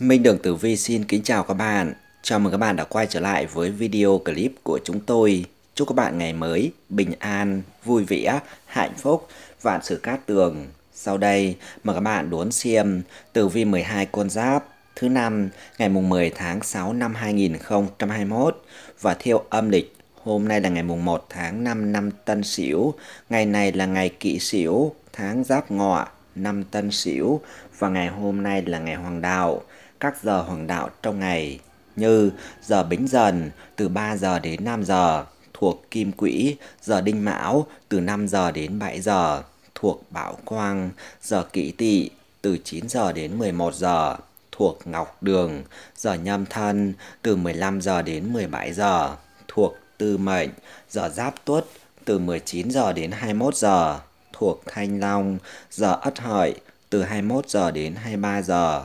Minh Đường Tử Vi xin kính chào các bạn. Chào mừng các bạn đã quay trở lại với video clip của chúng tôi. Chúc các bạn ngày mới bình an, vui vẻ, hạnh phúc, vạn sự cát tường. Sau đây, mời các bạn đón xem Tử Vi 12 con giáp thứ năm ngày mùng 10 tháng 6 năm 2021 và theo âm lịch Hôm nay là ngày mùng 1 tháng 5 năm Tân Sửu, ngày này là ngày Kỷ Sửu, tháng Giáp Ngọ, năm Tân Sửu và ngày hôm nay là ngày Hoàng đạo các giờ hoàng đạo trong ngày như giờ Bính Dần từ 3 giờ đến 5 giờ thuộc Kim Quỹ, giờ Đinh Mão từ 5 giờ đến 7 giờ thuộc Bảo Quang, giờ Kỷ Tỵ từ 9 giờ đến 11 giờ thuộc Ngọc Đường, giờ Nhâm Thân từ 15 giờ đến 17 giờ thuộc Tư Mệnh, giờ Giáp Tuất từ 19 giờ đến 21 giờ thuộc Thanh Long, giờ Ất Hợi từ 21 giờ đến 23 giờ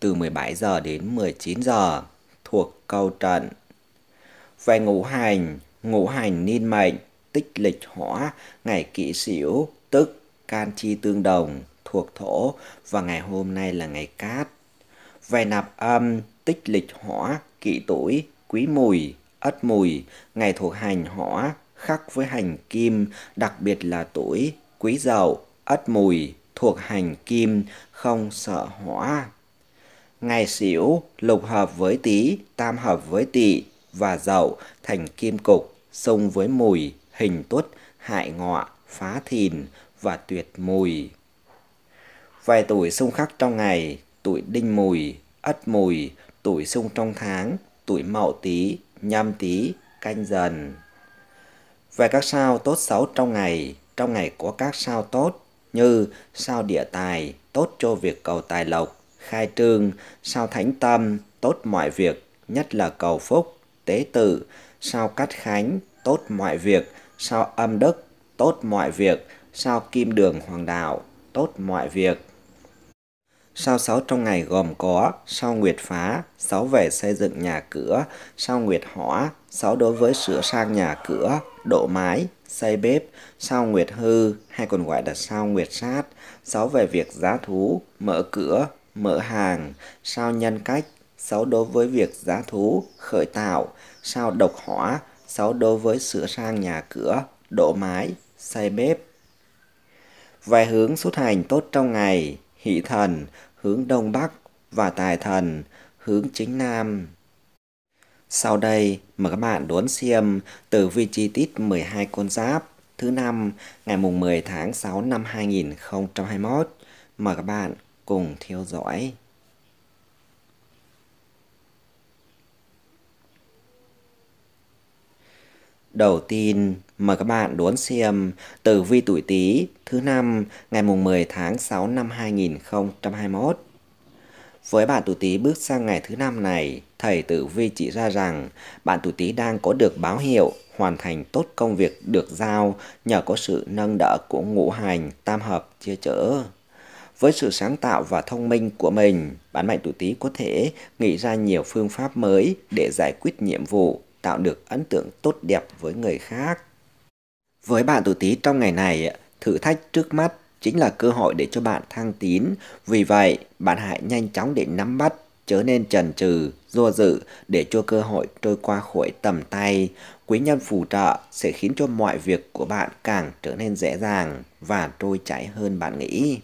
từ 17 giờ đến 19 giờ thuộc câu trận. Về ngũ hành, ngũ hành niên mệnh, tích lịch hỏa, ngày kỵ sửu tức can chi tương đồng thuộc thổ và ngày hôm nay là ngày cát. Về nạp âm, tích lịch hỏa, kỵ tuổi, quý mùi, ất mùi, ngày thuộc hành hỏa, khắc với hành kim, đặc biệt là tuổi, quý dậu, ất mùi, thuộc hành kim, không sợ hỏa. Ngày xỉu lục hợp với tý, tam hợp với tỵ và dậu thành kim cục, xung với mùi, hình tuất, hại ngọ, phá thìn và tuyệt mùi. Vài tuổi xung khắc trong ngày, tuổi đinh mùi, ất mùi, tuổi xung trong tháng, tuổi mậu tý, nhâm tý, canh dần. Về các sao tốt xấu trong ngày, trong ngày có các sao tốt như sao địa tài, tốt cho việc cầu tài lộc, khai trương, sao thánh tâm, tốt mọi việc, nhất là cầu phúc, tế tự, sao cắt khánh, tốt mọi việc, sao âm đức, tốt mọi việc, sao kim đường hoàng đạo, tốt mọi việc. Sao sáu trong ngày gồm có sao nguyệt phá, sáu về xây dựng nhà cửa, sao nguyệt hỏa, sáu đối với sửa sang nhà cửa, độ mái, xây bếp, sao nguyệt hư hay còn gọi là sao nguyệt sát, sáu về việc giá thú, mở cửa, mở hàng, sao nhân cách, xấu đối với việc giá thú, khởi tạo, sao độc hỏa, xấu đối với sửa sang nhà cửa, đổ mái, xây bếp. vài hướng xuất hành tốt trong ngày, hỷ thần, hướng đông bắc và tài thần, hướng chính nam. Sau đây, mời các bạn đón xem tử vi chi tiết 12 con giáp thứ năm ngày mùng 10 tháng 6 năm 2021. Mời các bạn cùng theo dõi. Đầu tiên, mời các bạn đón xem tử vi tuổi Tý thứ năm ngày mùng 10 tháng 6 năm 2021. Với bạn tuổi Tý bước sang ngày thứ năm này, thầy tử vi chỉ ra rằng bạn tuổi Tý đang có được báo hiệu hoàn thành tốt công việc được giao nhờ có sự nâng đỡ của ngũ hành tam hợp chia chở. Với sự sáng tạo và thông minh của mình, bán mệnh tuổi Tý có thể nghĩ ra nhiều phương pháp mới để giải quyết nhiệm vụ, tạo được ấn tượng tốt đẹp với người khác. Với bạn tuổi Tý trong ngày này, thử thách trước mắt chính là cơ hội để cho bạn thăng tín. Vì vậy, bạn hãy nhanh chóng để nắm bắt, chớ nên chần chừ, do dự để cho cơ hội trôi qua khỏi tầm tay. Quý nhân phù trợ sẽ khiến cho mọi việc của bạn càng trở nên dễ dàng và trôi chảy hơn bạn nghĩ.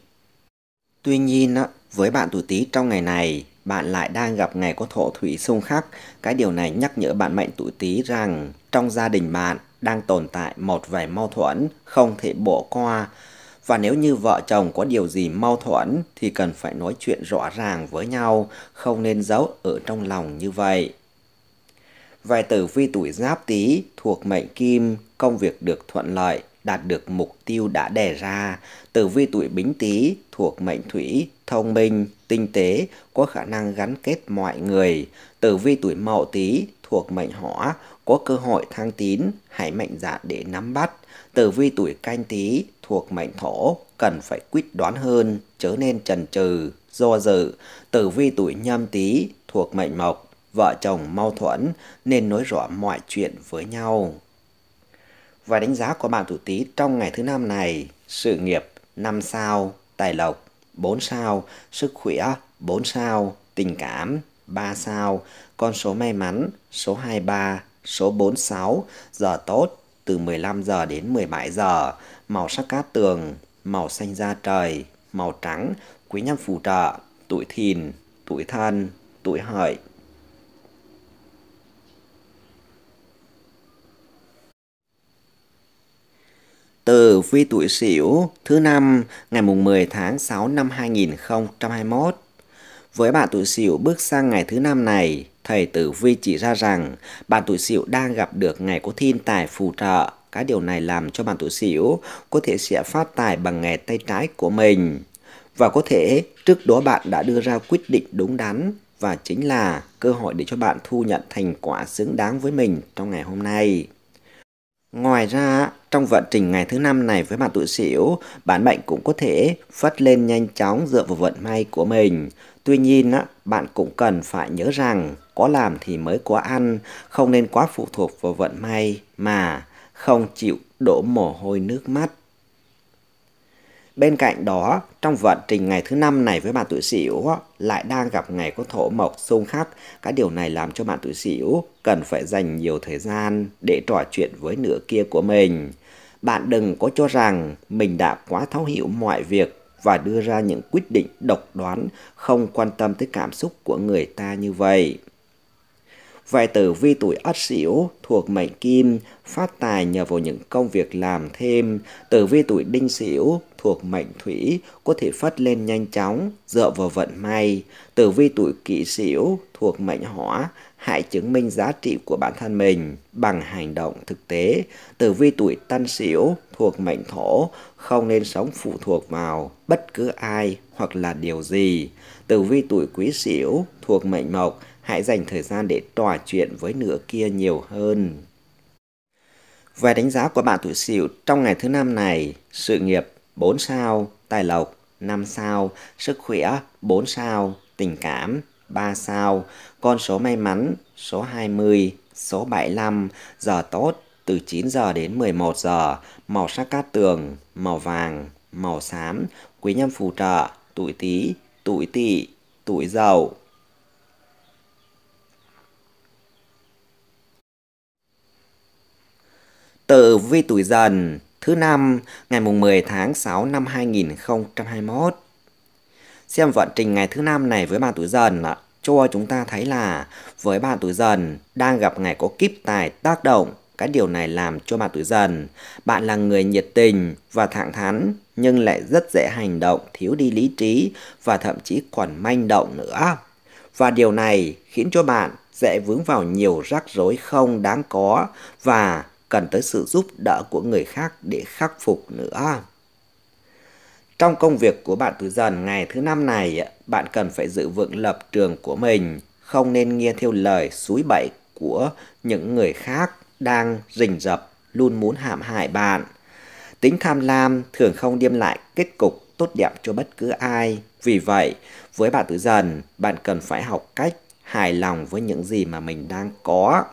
Tuy nhiên, với bạn tuổi Tý trong ngày này, bạn lại đang gặp ngày có thổ thủy xung khắc. Cái điều này nhắc nhở bạn mệnh tuổi Tý rằng trong gia đình bạn đang tồn tại một vài mâu thuẫn không thể bỏ qua. Và nếu như vợ chồng có điều gì mâu thuẫn thì cần phải nói chuyện rõ ràng với nhau, không nên giấu ở trong lòng như vậy. vài tử vi tuổi giáp tý thuộc mệnh kim, công việc được thuận lợi, đạt được mục tiêu đã đề ra. Tử vi tuổi bính tý thuộc mệnh thủy, thông minh, tinh tế, có khả năng gắn kết mọi người. Tử vi tuổi mậu tý thuộc mệnh hỏa, có cơ hội thăng tín, hãy mạnh dạn để nắm bắt. Tử vi tuổi canh tý thuộc mệnh thổ, cần phải quyết đoán hơn, chớ nên chần chừ, do dự. Tử vi tuổi nhâm tý thuộc mệnh mộc, vợ chồng mâu thuẫn nên nói rõ mọi chuyện với nhau. Và đánh giá của bạn tuổi Tý trong ngày thứ năm này, sự nghiệp 5 sao tài lộc 4 sao, sức khỏe 4 sao, tình cảm 3 sao, con số may mắn số 23, số 46, giờ tốt từ 15 giờ đến 17 giờ, màu sắc cát tường, màu xanh da trời, màu trắng, quý nhân phù trợ, tuổi thìn, tuổi thân, tuổi hợi. Từ vi tuổi Sửu thứ năm ngày mùng 10 tháng 6 năm 2021. Với bạn tuổi Sửu bước sang ngày thứ năm này, thầy Tử Vi chỉ ra rằng bạn tuổi Sửu đang gặp được ngày có thiên tài phù trợ. Cái điều này làm cho bạn tuổi Sửu có thể sẽ phát tài bằng nghề tay trái của mình. Và có thể trước đó bạn đã đưa ra quyết định đúng đắn và chính là cơ hội để cho bạn thu nhận thành quả xứng đáng với mình trong ngày hôm nay. Ngoài ra, trong vận trình ngày thứ năm này với bạn tuổi Sửu, bản mệnh cũng có thể phất lên nhanh chóng dựa vào vận may của mình. Tuy nhiên, bạn cũng cần phải nhớ rằng có làm thì mới có ăn, không nên quá phụ thuộc vào vận may mà không chịu đổ mồ hôi nước mắt. Bên cạnh đó, trong vận trình ngày thứ năm này với bạn tuổi Sửu lại đang gặp ngày có thổ mộc xung khắc, các điều này làm cho bạn tuổi Sửu cần phải dành nhiều thời gian để trò chuyện với nửa kia của mình. Bạn đừng có cho rằng mình đã quá thấu hiểu mọi việc và đưa ra những quyết định độc đoán, không quan tâm tới cảm xúc của người ta như vậy. Vài tử vi tuổi Ất Sửu thuộc mệnh Kim, phát tài nhờ vào những công việc làm thêm. Tử vi tuổi Đinh Sửu thuộc mệnh thủy có thể phát lên nhanh chóng dựa vào vận may. Tử vi tuổi kỷ sửu thuộc mệnh hỏa hãy chứng minh giá trị của bản thân mình bằng hành động thực tế. Tử vi tuổi tân sửu thuộc mệnh thổ không nên sống phụ thuộc vào bất cứ ai hoặc là điều gì. Tử vi tuổi quý sửu thuộc mệnh mộc hãy dành thời gian để trò chuyện với nửa kia nhiều hơn. Về đánh giá của bạn tuổi Sửu trong ngày thứ năm này, sự nghiệp 4 sao, tài lộc 5 sao, sức khỏe 4 sao, tình cảm 3 sao, con số may mắn số 20, số 75, giờ tốt từ 9 giờ đến 11 giờ, màu sắc cát tường, màu vàng, màu xám, quý nhân phù trợ, tuổi Tý, tuổi Tỵ, tuổi Dậu. Tử vi tuổi dần thứ năm ngày mùng 10 tháng 6 năm 2021. Xem vận trình ngày thứ năm này với bạn tuổi dần ạ, cho chúng ta thấy là với bạn tuổi dần đang gặp ngày có kíp tài tác động cái điều này làm cho bạn tuổi dần bạn là người nhiệt tình và thẳng thắn nhưng lại rất dễ hành động thiếu đi lý trí và thậm chí còn manh động nữa và điều này khiến cho bạn dễ vướng vào nhiều rắc rối không đáng có và cần tới sự giúp đỡ của người khác để khắc phục nữa. Trong công việc của bạn tuổi dần ngày thứ năm này, bạn cần phải giữ vững lập trường của mình, không nên nghe theo lời suối bậy của những người khác đang rình rập, luôn muốn hãm hại bạn. Tính tham lam thường không đem lại kết cục tốt đẹp cho bất cứ ai. Vì vậy, với bạn tuổi dần, bạn cần phải học cách hài lòng với những gì mà mình đang có.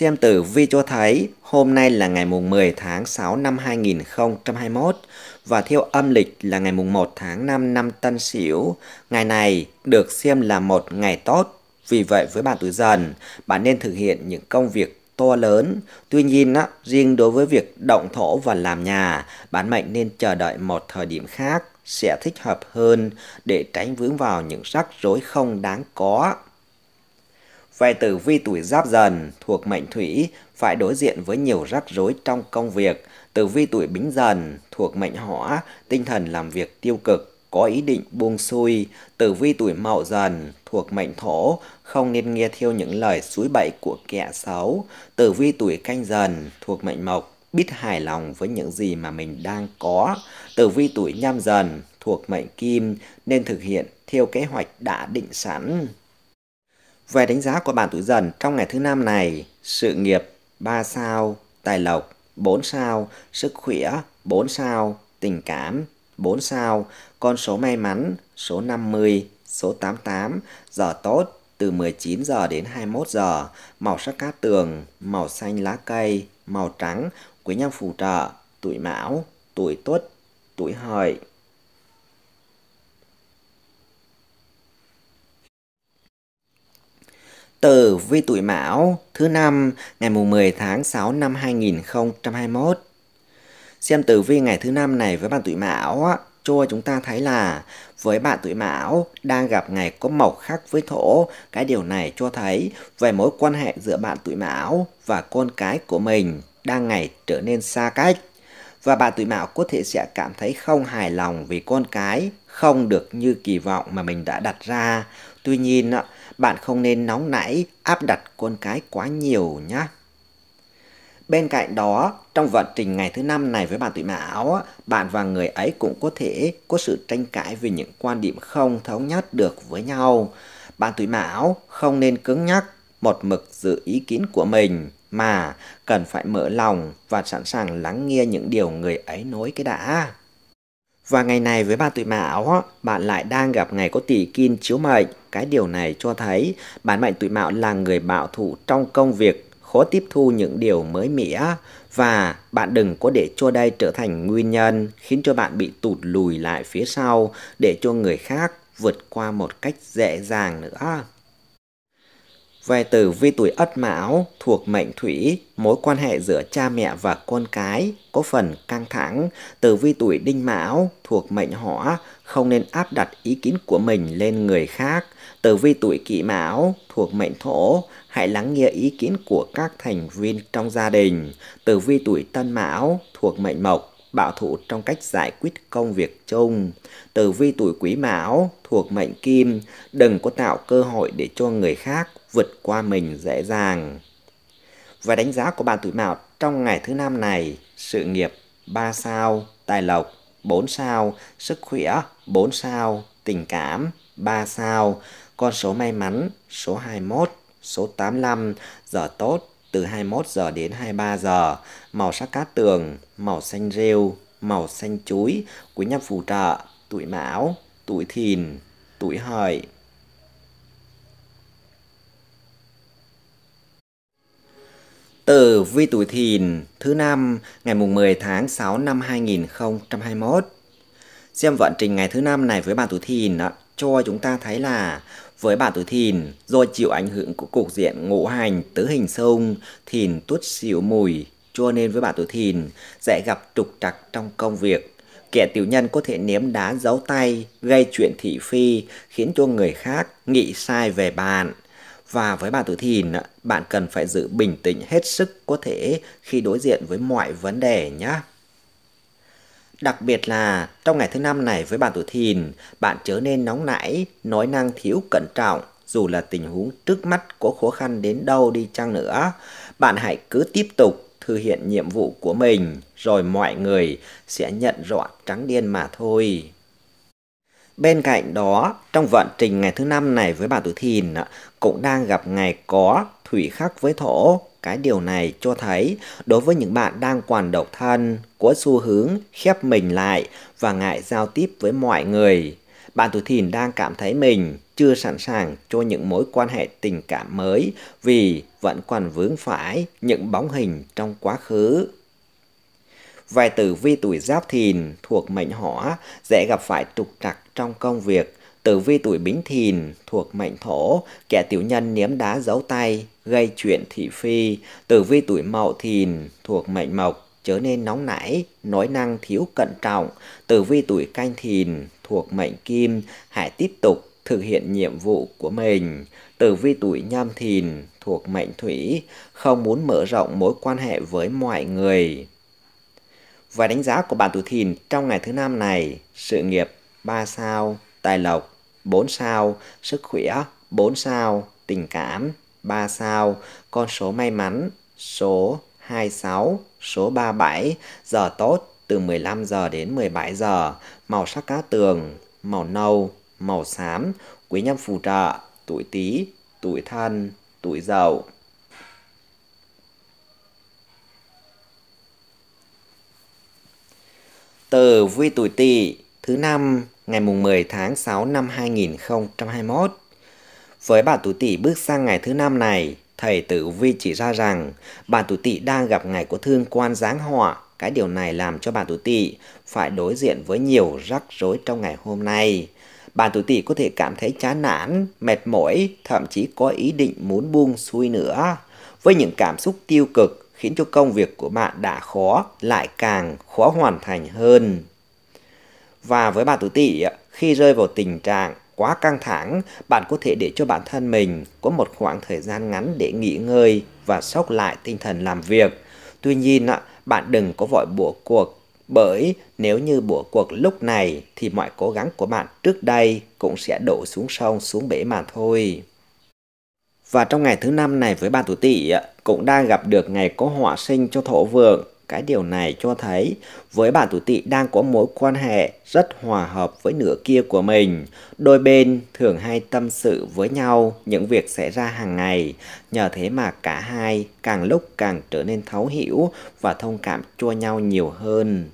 Xem tử vi cho thấy hôm nay là ngày mùng 10 tháng 6 năm 2021 và theo âm lịch là ngày mùng 1 tháng 5 năm Tân Sửu. Ngày này được xem là một ngày tốt. Vì vậy với bạn tuổi dần, bạn nên thực hiện những công việc to lớn. Tuy nhiên, á, riêng đối với việc động thổ và làm nhà, bạn mệnh nên chờ đợi một thời điểm khác sẽ thích hợp hơn để tránh vướng vào những rắc rối không đáng có. Về tử vi tuổi giáp dần thuộc mệnh thủy phải đối diện với nhiều rắc rối trong công việc. Tử vi tuổi bính dần thuộc mệnh hỏa, tinh thần làm việc tiêu cực, có ý định buông xuôi. Tử vi tuổi mậu dần thuộc mệnh thổ, không nên nghe theo những lời suối bậy của kẻ xấu. Tử vi tuổi canh dần thuộc mệnh mộc, biết hài lòng với những gì mà mình đang có. Tử vi tuổi nhâm dần thuộc mệnh kim nên thực hiện theo kế hoạch đã định sẵn. Về đánh giá của bạn tuổi dần trong ngày thứ năm này, sự nghiệp 3 sao, tài lộc 4 sao, sức khỏe 4 sao, tình cảm 4 sao, con số may mắn số 50, số 88, giờ tốt từ 19 giờ đến 21 giờ, màu sắc cát tường, màu xanh lá cây, màu trắng, quý nhân phù trợ, tuổi mão, tuổi tuất, tuổi hợi. Tử vi tuổi Mão thứ năm ngày mùng 10 tháng 6 năm 2021. Xem tử vi ngày thứ năm này với bạn tuổi Mão cho chúng ta thấy là với bạn tuổi Mão đang gặp ngày có mộc khắc với thổ, cái điều này cho thấy về mối quan hệ giữa bạn tuổi Mão và con cái của mình đang ngày trở nên xa cách và bạn tuổi Mão có thể sẽ cảm thấy không hài lòng vì con cái không được như kỳ vọng mà mình đã đặt ra Tuy nhiên, bạn không nên nóng nảy áp đặt con cái quá nhiều nhé. Bên cạnh đó, trong vận trình ngày thứ năm này với bạn tuổi mão, bạn và người ấy cũng có thể có sự tranh cãi về những quan điểm không thống nhất được với nhau. Bạn tuổi mão không nên cứng nhắc, một mực giữ ý kiến của mình, mà cần phải mở lòng và sẵn sàng lắng nghe những điều người ấy nói cái đã. Và ngày này với bạn tuổi mão, bạn lại đang gặp ngày có tỷ kim chiếu mệnh, cái điều này cho thấy bản mệnh tuổi mão là người bạo thủ trong công việc, khó tiếp thu những điều mới mẻ và bạn đừng có để cho đây trở thành nguyên nhân khiến cho bạn bị tụt lùi lại phía sau để cho người khác vượt qua một cách dễ dàng nữa. Về tử vi tuổi Ất Mão thuộc mệnh Thủy, mối quan hệ giữa cha mẹ và con cái có phần căng thẳng. Tử vi tuổi Đinh Mão thuộc mệnh Hỏa, không nên áp đặt ý kiến của mình lên người khác. Tử vi tuổi kỷ mão thuộc mệnh thổ, hãy lắng nghe ý kiến của các thành viên trong gia đình. Tử vi tuổi tân mão thuộc mệnh mộc, bảo thủ trong cách giải quyết công việc chung. Tử vi tuổi quý mão thuộc mệnh kim, đừng có tạo cơ hội để cho người khác vượt qua mình dễ dàng. Và đánh giá của bạn tuổi mão trong ngày thứ năm này, sự nghiệp 3 sao, tài lộc 4 sao, sức khỏe 4 sao, tình cảm 3 sao, con số may mắn số 21, số 85, giờ tốt từ 21 giờ đến 23 giờ, màu sắc cát tường, màu xanh rêu, màu xanh chuối, quý nhân phù trợ, tuổi mão, tuổi thìn, tuổi hợi. Tử vi tuổi thìn thứ năm ngày mùng 10 tháng 6 năm 2021. Xem vận trình ngày thứ năm này với bạn tuổi thìn đó, cho chúng ta thấy là với bạn tuổi thìn do chịu ảnh hưởng của cục diện ngũ hành tứ hình sông thìn tuất xỉu mùi cho nên với bạn tuổi thìn sẽ gặp trục trặc trong công việc kẻ tiểu nhân có thể ném đá giấu tay gây chuyện thị phi khiến cho người khác nghĩ sai về bạn và với bạn tuổi thìn, bạn cần phải giữ bình tĩnh hết sức có thể khi đối diện với mọi vấn đề nhé. Đặc biệt là trong ngày thứ năm này với bạn tuổi thìn, bạn chớ nên nóng nảy, nói năng thiếu cẩn trọng, dù là tình huống trước mắt có khó khăn đến đâu đi chăng nữa. Bạn hãy cứ tiếp tục thực hiện nhiệm vụ của mình, rồi mọi người sẽ nhận rõ trắng điên mà thôi. Bên cạnh đó, trong vận trình ngày thứ năm này với bà tuổi thìn cũng đang gặp ngày có thủy khắc với thổ. Cái điều này cho thấy đối với những bạn đang còn độc thân, có xu hướng khép mình lại và ngại giao tiếp với mọi người. Bạn tuổi thìn đang cảm thấy mình chưa sẵn sàng cho những mối quan hệ tình cảm mới vì vẫn còn vướng phải những bóng hình trong quá khứ. Vài tử vi tuổi giáp thìn thuộc mệnh hỏa dễ gặp phải trục trặc trong công việc, tử vi tuổi bính thìn thuộc mệnh thổ, kẻ tiểu nhân ném đá giấu tay, gây chuyện thị phi, tử vi tuổi mậu thìn thuộc mệnh mộc, trở nên nóng nảy, nói năng thiếu cẩn trọng, tử vi tuổi canh thìn thuộc mệnh kim, hãy tiếp tục thực hiện nhiệm vụ của mình. Tử vi tuổi nhâm thìn thuộc mệnh thủy, không muốn mở rộng mối quan hệ với mọi người. Và đánh giá của bạn tuổi thìn trong ngày thứ năm này, sự nghiệp 3 sao, tài lộc 4 sao, sức khỏe 4 sao, tình cảm 3 sao, con số may mắn số 26, số 37, giờ tốt từ 15 giờ đến 17 giờ, màu sắc cá tường, màu nâu, màu xám, quý nhân phù trợ, tuổi Tý, tuổi Thân, tuổi Dậu. từ vi tuổi Tỵ thứ năm ngày mùng 10 tháng 6 năm 2021. Với bà tuổi tỵ bước sang ngày thứ năm này, thầy Tử Vi chỉ ra rằng bà tuổi tỵ đang gặp ngày của thương quan giáng họa. Cái điều này làm cho bà tuổi tỵ phải đối diện với nhiều rắc rối trong ngày hôm nay. Bà tuổi tỵ có thể cảm thấy chán nản, mệt mỏi, thậm chí có ý định muốn buông xuôi nữa. Với những cảm xúc tiêu cực khiến cho công việc của bạn đã khó lại càng khó hoàn thành hơn. Và với bạn tứ tỷ, khi rơi vào tình trạng quá căng thẳng, bạn có thể để cho bản thân mình có một khoảng thời gian ngắn để nghỉ ngơi và sốc lại tinh thần làm việc. Tuy nhiên, bạn đừng có vội bỏ cuộc bởi nếu như bỏ cuộc lúc này thì mọi cố gắng của bạn trước đây cũng sẽ đổ xuống sông, xuống bể mà thôi. Và trong ngày thứ năm này với bạn tuổi tỵ cũng đang gặp được ngày có họa sinh cho thổ vượng cái điều này cho thấy với bạn tuổi tỵ đang có mối quan hệ rất hòa hợp với nửa kia của mình. Đôi bên thường hay tâm sự với nhau những việc xảy ra hàng ngày. Nhờ thế mà cả hai càng lúc càng trở nên thấu hiểu và thông cảm cho nhau nhiều hơn.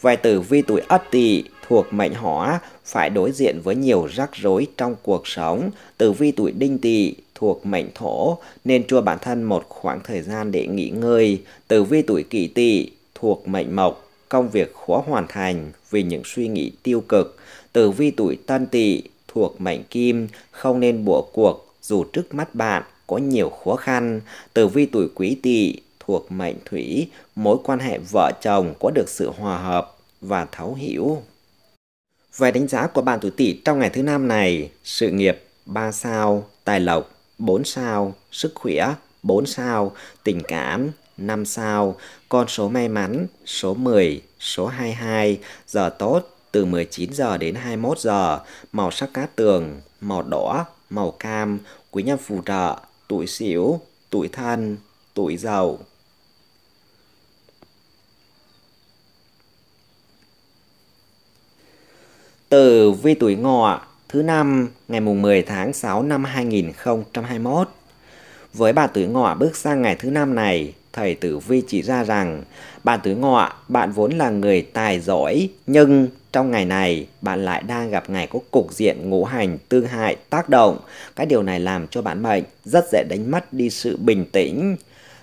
Vài tử vi tuổi ất tỵ thuộc mệnh hỏa phải đối diện với nhiều rắc rối trong cuộc sống. Tử vi tuổi đinh tỵ thuộc mệnh thổ nên cho bản thân một khoảng thời gian để nghỉ ngơi. Tử vi tuổi kỷ tỵ thuộc mệnh mộc, công việc khó hoàn thành vì những suy nghĩ tiêu cực. Tử vi tuổi tân tỵ thuộc mệnh kim, không nên bỏ cuộc dù trước mắt bạn có nhiều khó khăn. Tử vi tuổi quý tỵ thuộc mệnh thủy, mối quan hệ vợ chồng có được sự hòa hợp và thấu hiểu. Về đánh giá của bạn tuổi tỵ trong ngày thứ năm này, sự nghiệp 3 sao, tài lộc 4 sao, sức khỏe 4 sao, tình cảm 5 sao, con số may mắn số 10, số 22, giờ tốt từ 19 giờ đến 21 giờ, màu sắc cát tường, màu đỏ, màu cam, quý nhân phù trợ, tuổi xỉu, tuổi thân, tuổi giàu. Từ vi tuổi ngọ Thứ năm, ngày mùng 10 tháng 6 năm 2021. Với bà tuổi Ngọ bước sang ngày thứ năm này, thầy Tử Vi chỉ ra rằng, bà tuổi Ngọ, bạn vốn là người tài giỏi, nhưng trong ngày này, bạn lại đang gặp ngày có cục diện ngũ hành tương hại tác động. Cái điều này làm cho bạn mệnh rất dễ đánh mất đi sự bình tĩnh.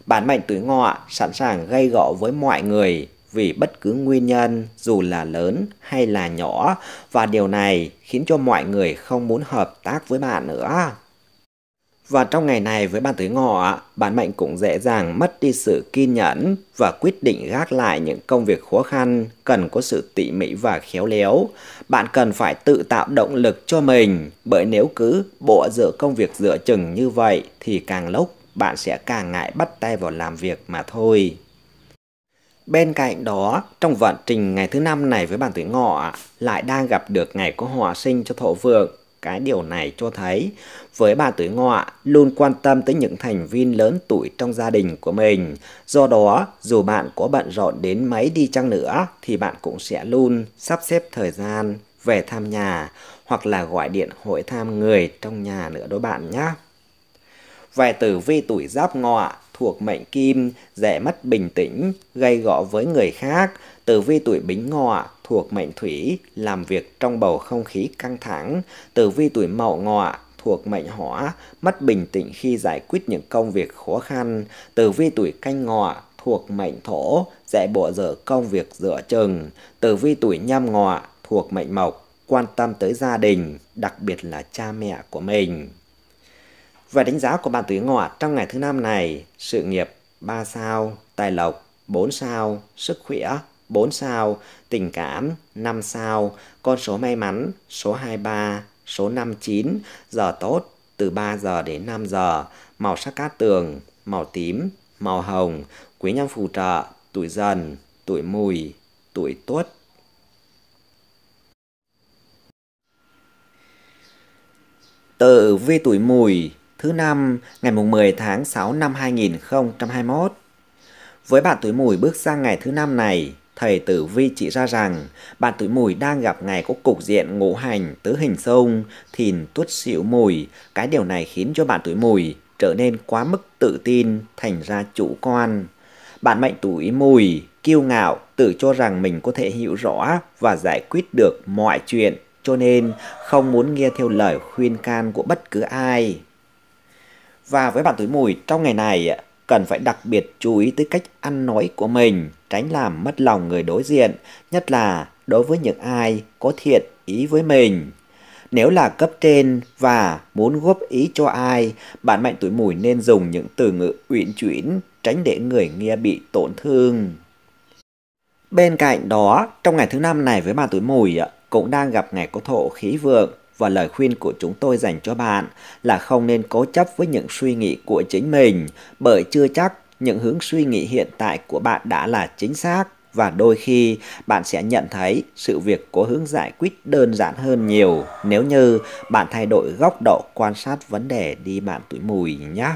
Bản mệnh tuổi ngọ sẵn sàng gây gỗ với mọi người, vì bất cứ nguyên nhân dù là lớn hay là nhỏ và điều này khiến cho mọi người không muốn hợp tác với bạn nữa. Và trong ngày này với bạn tuổi ngọ, bạn mệnh cũng dễ dàng mất đi sự kiên nhẫn và quyết định gác lại những công việc khó khăn cần có sự tỉ mỉ và khéo léo. Bạn cần phải tự tạo động lực cho mình, bởi nếu cứ bộ dựa công việc dựa chừng như vậy thì càng lúc bạn sẽ càng ngại bắt tay vào làm việc mà thôi. Bên cạnh đó, trong vận trình ngày thứ năm này với bản tuổi ngọ lại đang gặp được ngày có hỏa sinh cho thổ vượng. Cái điều này cho thấy với bà tuổi ngọ luôn quan tâm tới những thành viên lớn tuổi trong gia đình của mình. Do đó, dù bạn có bận rộn đến mấy đi chăng nữa thì bạn cũng sẽ luôn sắp xếp thời gian về thăm nhà hoặc là gọi điện hội thăm người trong nhà nữa đó bạn nhé. Về tử vi tuổi giáp ngọ thuộc mệnh kim, dễ mất bình tĩnh, gây gõ với người khác. Tử vi tuổi bính ngọ thuộc mệnh thủy, làm việc trong bầu không khí căng thẳng. Tử vi tuổi mậu ngọ thuộc mệnh hỏa, mất bình tĩnh khi giải quyết những công việc khó khăn. Tử vi tuổi canh ngọ thuộc mệnh thổ, dễ bỏ dở công việc dựa chừng. Tử vi tuổi nhâm ngọ thuộc mệnh mộc, quan tâm tới gia đình, đặc biệt là cha mẹ của mình. Và đánh giá của bạn tuổi ngọ trong ngày thứ năm này, sự nghiệp 3 sao, tài lộc 4 sao, sức khỏe 4 sao, tình cảm 5 sao, con số may mắn số 23, số 59, giờ tốt từ 3 giờ đến 5 giờ, màu sắc cát tường, màu tím, màu hồng, quý nhân phù trợ, tuổi dần, tuổi mùi, tuổi tuất. Tử vi tuổi mùi thứ năm ngày mùng 10 tháng 6 năm 2021. Với bạn tuổi mùi bước sang ngày thứ năm này, thầy tử vi chỉ ra rằng bạn tuổi mùi đang gặp ngày có cục diện ngũ hành tứ hình sông thìn tuất sửu mùi cái điều này khiến cho bạn tuổi mùi trở nên quá mức tự tin thành ra chủ quan bạn mệnh tuổi mùi kiêu ngạo tự cho rằng mình có thể hiểu rõ và giải quyết được mọi chuyện cho nên không muốn nghe theo lời khuyên can của bất cứ ai và với bạn tuổi mùi trong ngày này cần phải đặc biệt chú ý tới cách ăn nói của mình, tránh làm mất lòng người đối diện, nhất là đối với những ai có thiện ý với mình. Nếu là cấp trên và muốn góp ý cho ai, bạn mạnh tuổi mùi nên dùng những từ ngữ uyển chuyển, tránh để người nghe bị tổn thương. Bên cạnh đó, trong ngày thứ năm này với bạn tuổi mùi cũng đang gặp ngày có thổ khí vượng, và lời khuyên của chúng tôi dành cho bạn là không nên cố chấp với những suy nghĩ của chính mình bởi chưa chắc những hướng suy nghĩ hiện tại của bạn đã là chính xác và đôi khi bạn sẽ nhận thấy sự việc có hướng giải quyết đơn giản hơn nhiều nếu như bạn thay đổi góc độ quan sát vấn đề đi bạn tuổi mùi nhé.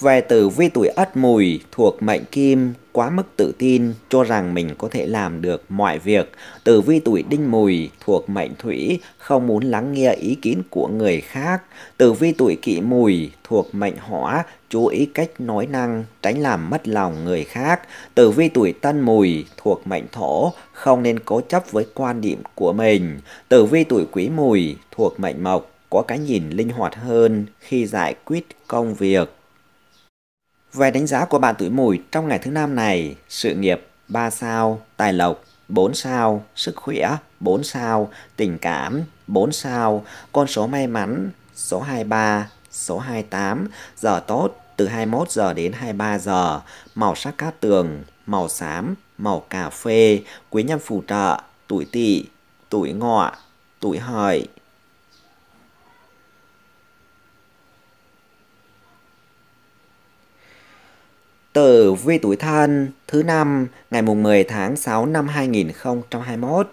Về tử vi tuổi ất mùi thuộc mệnh kim quá mức tự tin cho rằng mình có thể làm được mọi việc. Tử vi tuổi đinh mùi thuộc mệnh thủy không muốn lắng nghe ý kiến của người khác. Tử vi tuổi kỵ mùi thuộc mệnh hỏa chú ý cách nói năng tránh làm mất lòng người khác. Tử vi tuổi tân mùi thuộc mệnh thổ không nên cố chấp với quan điểm của mình. Tử vi tuổi quý mùi thuộc mệnh mộc có cái nhìn linh hoạt hơn khi giải quyết công việc. Về đánh giá của bạn tuổi mùi trong ngày thứ năm này, sự nghiệp 3 sao, tài lộc 4 sao, sức khỏe 4 sao, tình cảm 4 sao, con số may mắn số 23, số 28, giờ tốt từ 21 giờ đến 23 giờ, màu sắc cát tường, màu xám, màu cà phê, quý nhân phù trợ, tuổi tỵ, tuổi ngọ, tuổi hợi, Tử vi tuổi thân thứ năm ngày mùng 10 tháng 6 năm 2021.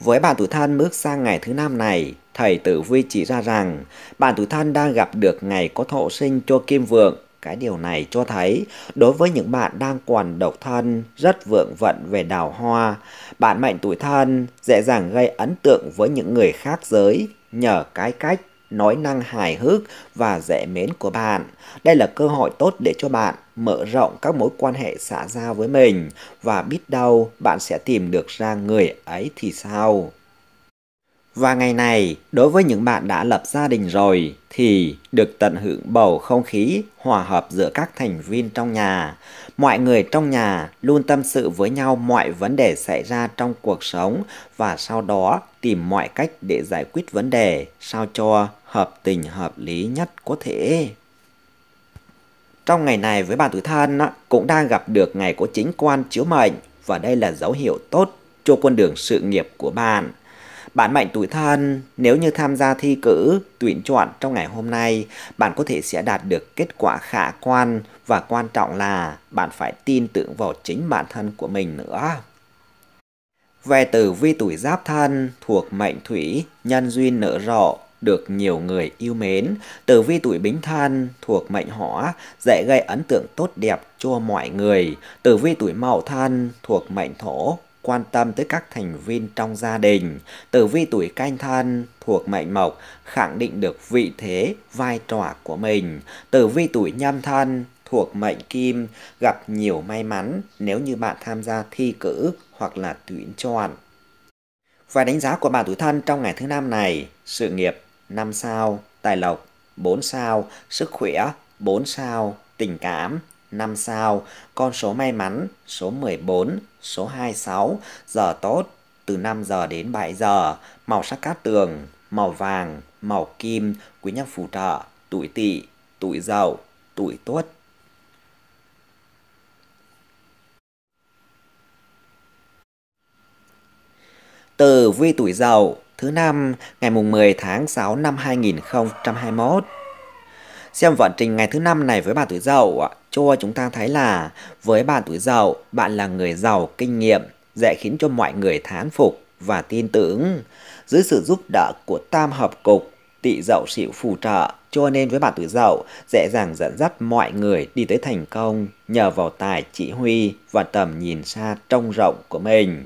Với bạn tuổi thân bước sang ngày thứ năm này, thầy Tử vi chỉ ra rằng bạn tuổi thân đang gặp được ngày có thọ sinh cho kim vượng. Cái điều này cho thấy đối với những bạn đang còn độc thân rất vượng vận về đào hoa, bạn mệnh tuổi thân dễ dàng gây ấn tượng với những người khác giới nhờ cái cách nói năng hài hước và dễ mến của bạn. Đây là cơ hội tốt để cho bạn mở rộng các mối quan hệ xã giao với mình và biết đâu bạn sẽ tìm được ra người ấy thì sao. Và ngày này, đối với những bạn đã lập gia đình rồi thì được tận hưởng bầu không khí hòa hợp giữa các thành viên trong nhà. Mọi người trong nhà luôn tâm sự với nhau mọi vấn đề xảy ra trong cuộc sống và sau đó tìm mọi cách để giải quyết vấn đề sao cho hợp tình hợp lý nhất có thể. Trong ngày này với bạn tuổi thân cũng đang gặp được ngày có chính quan chiếu mệnh và đây là dấu hiệu tốt cho con đường sự nghiệp của bạn. bạn mệnh tuổi thân, nếu như tham gia thi cử, tuyển chọn trong ngày hôm nay, bạn có thể sẽ đạt được kết quả khả quan và quan trọng là bạn phải tin tưởng vào chính bản thân của mình nữa. Về tử vi tuổi giáp thân thuộc mệnh thủy, nhân duyên nở rộ, được nhiều người yêu mến. Tử vi tuổi Bính Thân thuộc mệnh Hỏa dễ gây ấn tượng tốt đẹp cho mọi người. Tử vi tuổi Mậu Thân thuộc mệnh Thổ quan tâm tới các thành viên trong gia đình. Tử vi tuổi canh thân thuộc mệnh mộc khẳng định được vị thế, vai trò của mình. Tử vi tuổi nhâm thân thuộc mệnh kim gặp nhiều may mắn nếu như bạn tham gia thi cử hoặc là tuyển chọn. Và đánh giá của bạn tuổi thân trong ngày thứ năm này, sự nghiệp 5 sao, tài lộc 4 sao, sức khỏe 4 sao, tình cảm 5 sao, con số may mắn số 14, số 26, giờ tốt từ 5 giờ đến 7 giờ, màu sắc cát tường, màu vàng, màu kim, quý nhân phù trợ, tuổi tỵ, tuổi dậu, tuổi tuất. Từ vi tuổi dậu thứ năm ngày mùng 10 tháng 6 năm 2021. Xem vận trình ngày thứ năm này với bạn tuổi Dậu cho chúng ta thấy là với bạn tuổi Dậu, bạn là người giàu kinh nghiệm, dễ khiến cho mọi người thán phục và tin tưởng. Dưới sự giúp đỡ của tam hợp cục, tị Dậu xịu phù trợ, cho nên với bạn tuổi Dậu dễ dàng dẫn dắt mọi người đi tới thành công nhờ vào tài chỉ huy và tầm nhìn xa trông rộng của mình.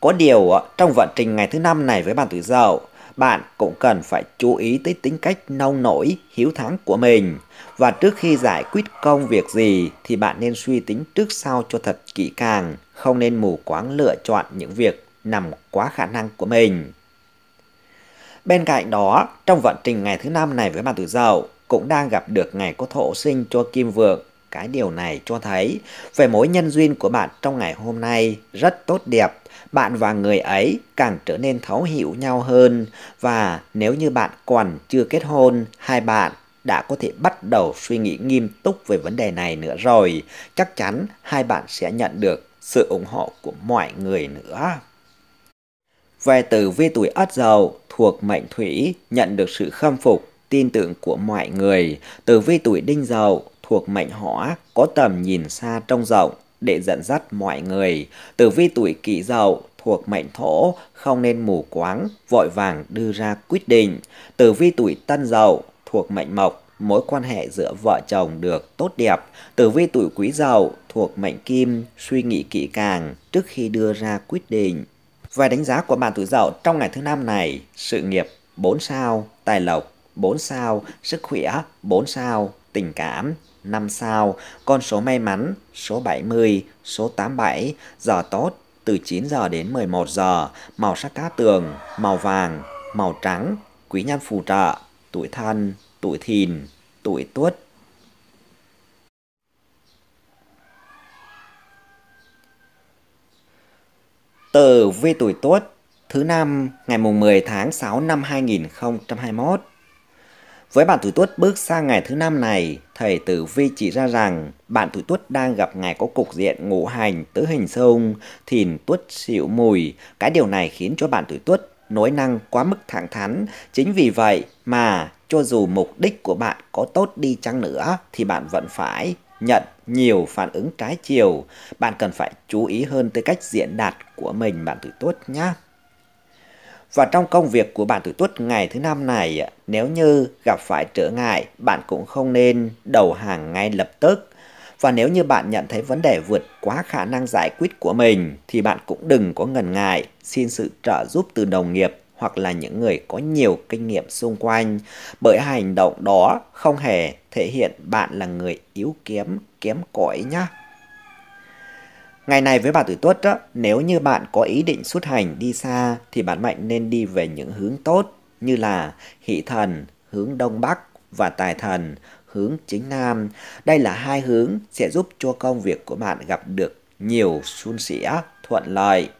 Có điều, trong vận trình ngày thứ năm này với bạn tuổi dậu, bạn cũng cần phải chú ý tới tính cách nông nổi, hiếu thắng của mình. Và trước khi giải quyết công việc gì thì bạn nên suy tính trước sau cho thật kỹ càng, không nên mù quáng lựa chọn những việc nằm quá khả năng của mình. Bên cạnh đó, trong vận trình ngày thứ năm này với bạn tuổi dậu cũng đang gặp được ngày có thổ sinh cho kim vượng cái điều này cho thấy về mối nhân duyên của bạn trong ngày hôm nay rất tốt đẹp. Bạn và người ấy càng trở nên thấu hiểu nhau hơn và nếu như bạn còn chưa kết hôn, hai bạn đã có thể bắt đầu suy nghĩ nghiêm túc về vấn đề này nữa rồi. Chắc chắn hai bạn sẽ nhận được sự ủng hộ của mọi người nữa. Về từ vi tuổi Ất Dậu thuộc mệnh Thủy nhận được sự khâm phục tin tưởng của mọi người. từ vi tuổi Đinh Dậu thuộc mệnh hỏa có tầm nhìn xa trông rộng để dẫn dắt mọi người. Tử vi tuổi kỷ dậu thuộc mệnh thổ không nên mù quáng, vội vàng đưa ra quyết định. Tử vi tuổi tân dậu thuộc mệnh mộc mối quan hệ giữa vợ chồng được tốt đẹp. Tử vi tuổi quý dậu thuộc mệnh kim, suy nghĩ kỹ càng trước khi đưa ra quyết định. vài đánh giá của bạn tuổi dậu trong ngày thứ năm này, sự nghiệp 4 sao, tài lộc 4 sao, sức khỏe 4 sao, tình cảm 5 sao, con số may mắn, số 70, số 87, giờ tốt, từ 9 giờ đến 11 giờ, màu sắc cá tường, màu vàng, màu trắng, quý nhân phù trợ, tuổi thân, tuổi thìn, tuổi tuất. Tử vi tuổi tuất, thứ năm, ngày mùng 10 tháng 6 năm 2021. Với bạn tuổi tuất bước sang ngày thứ năm này, thầy tử vi chỉ ra rằng bạn tuổi tuất đang gặp ngày có cục diện ngũ hành tứ hình sông, thìn tuất xỉu mùi. Cái điều này khiến cho bạn tuổi tuất nói năng quá mức thẳng thắn. Chính vì vậy mà cho dù mục đích của bạn có tốt đi chăng nữa thì bạn vẫn phải nhận nhiều phản ứng trái chiều. Bạn cần phải chú ý hơn tới cách diễn đạt của mình bạn tuổi tuất nhé. Và trong công việc của bạn tuổi tuất ngày thứ năm này, nếu như gặp phải trở ngại, bạn cũng không nên đầu hàng ngay lập tức. Và nếu như bạn nhận thấy vấn đề vượt quá khả năng giải quyết của mình, thì bạn cũng đừng có ngần ngại, xin sự trợ giúp từ đồng nghiệp hoặc là những người có nhiều kinh nghiệm xung quanh. Bởi hành động đó không hề thể hiện bạn là người yếu kém, kém cỏi nhá. Ngày này với bà tuổi tuất đó, nếu như bạn có ý định xuất hành đi xa thì bạn mạnh nên đi về những hướng tốt như là hỷ thần hướng đông bắc và tài thần hướng chính nam. Đây là hai hướng sẽ giúp cho công việc của bạn gặp được nhiều suôn sẻ, thuận lợi.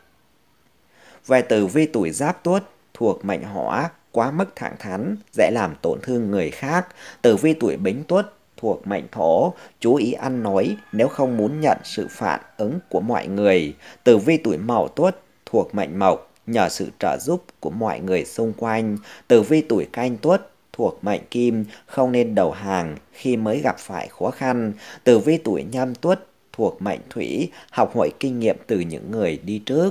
Về tử vi tuổi giáp tuất thuộc mệnh hỏa quá mức thẳng thắn dễ làm tổn thương người khác. Tử vi tuổi bính tuất thuộc mệnh thổ, chú ý ăn nói nếu không muốn nhận sự phản ứng của mọi người. Tử vi tuổi mậu tuất thuộc mệnh mộc, nhờ sự trợ giúp của mọi người xung quanh. Tử vi tuổi canh tuất thuộc mệnh kim, không nên đầu hàng khi mới gặp phải khó khăn. Tử vi tuổi nhâm tuất thuộc mệnh thủy, học hỏi kinh nghiệm từ những người đi trước.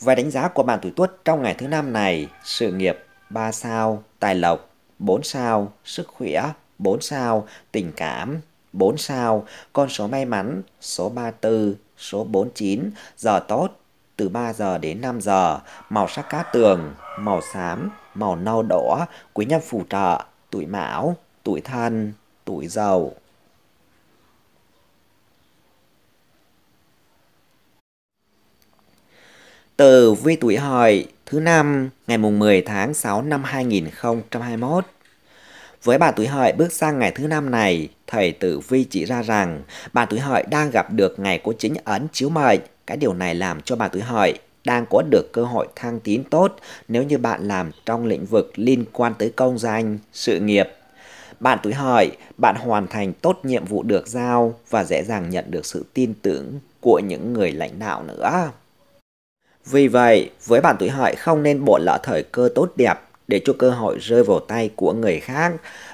Về đánh giá của bạn tuổi tuất trong ngày thứ năm này, sự nghiệp 3 sao, tài lộc 4 sao, sức khỏe 4 sao, tình cảm 4 sao, con số may mắn số 34, số 49, giờ tốt từ 3 giờ đến 5 giờ, màu sắc cá tường, màu xám, màu nâu đỏ, quý nhân phù trợ, tuổi mão, tuổi thân, tuổi dậu. Từ vi tuổi hợi thứ năm ngày mùng 10 tháng 6 năm 2021. Với bà tuổi hợi bước sang ngày thứ năm này, thầy tử vi chỉ ra rằng bà tuổi hợi đang gặp được ngày của chính ấn chiếu mệnh. Cái điều này làm cho bà tuổi hợi đang có được cơ hội thăng tiến tốt nếu như bạn làm trong lĩnh vực liên quan tới công danh, sự nghiệp. Bạn tuổi hợi, bạn hoàn thành tốt nhiệm vụ được giao và dễ dàng nhận được sự tin tưởng của những người lãnh đạo nữa. Vì vậy, với bạn tuổi hợi không nên bỏ lỡ thời cơ tốt đẹp để cho cơ hội rơi vào tay của người khác.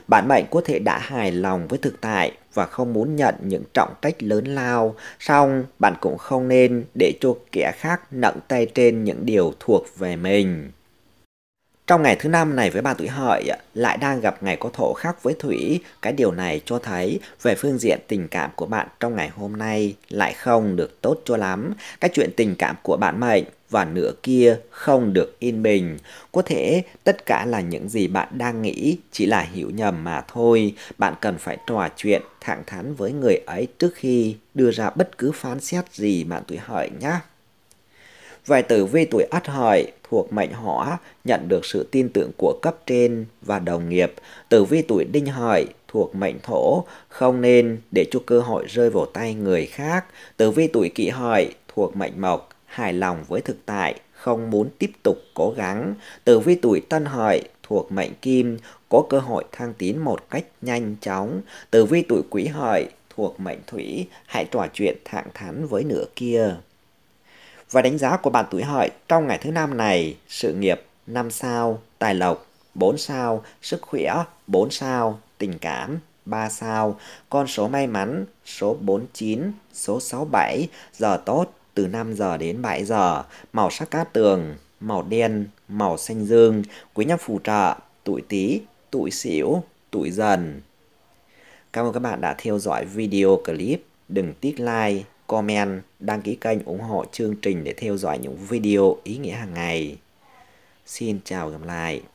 Bạn mệnh có thể đã hài lòng với thực tại và không muốn nhận những trọng trách lớn lao, song bạn cũng không nên để cho kẻ khác nặng tay trên những điều thuộc về mình. Trong ngày thứ năm này với bà tuổi hợi lại đang gặp ngày có thổ khắc với thủy, cái điều này cho thấy về phương diện tình cảm của bạn trong ngày hôm nay lại không được tốt cho lắm. Cái chuyện tình cảm của bạn mệnh và nửa kia không được yên bình. Có thể tất cả là những gì bạn đang nghĩ chỉ là hiểu nhầm mà thôi. Bạn cần phải trò chuyện thẳng thắn với người ấy trước khi đưa ra bất cứ phán xét gì bạn tuổi hợi nhé. Vài tử vi tuổi Ất Hợi thuộc mệnh Hỏa nhận được sự tin tưởng của cấp trên và đồng nghiệp. Tử vi tuổi Đinh Hợi thuộc mệnh Thổ không nên để cho cơ hội rơi vào tay người khác. Tử vi tuổi Kỷ Hợi thuộc mệnh Mộc hài lòng với thực tại, không muốn tiếp tục cố gắng. Tử vi tuổi tân hợi thuộc mệnh kim, có cơ hội thăng tiến một cách nhanh chóng. Tử vi tuổi quý hợi thuộc mệnh thủy, hãy trò chuyện thẳng thắn với nửa kia. Và đánh giá của bạn tuổi hợi trong ngày thứ năm này, sự nghiệp 5 sao, tài lộc 4 sao, sức khỏe 4 sao, tình cảm 3 sao, con số may mắn số 49, số 67, giờ tốt từ 5 giờ đến 7 giờ, màu sắc cát tường, màu đen, màu xanh dương, quý nhân phù trợ, tuổi Tý, tuổi Sửu, tuổi Dần. Cảm ơn các bạn đã theo dõi video clip. Đừng tiếc like, comment, đăng ký kênh ủng hộ chương trình để theo dõi những video ý nghĩa hàng ngày. Xin chào gặp lại.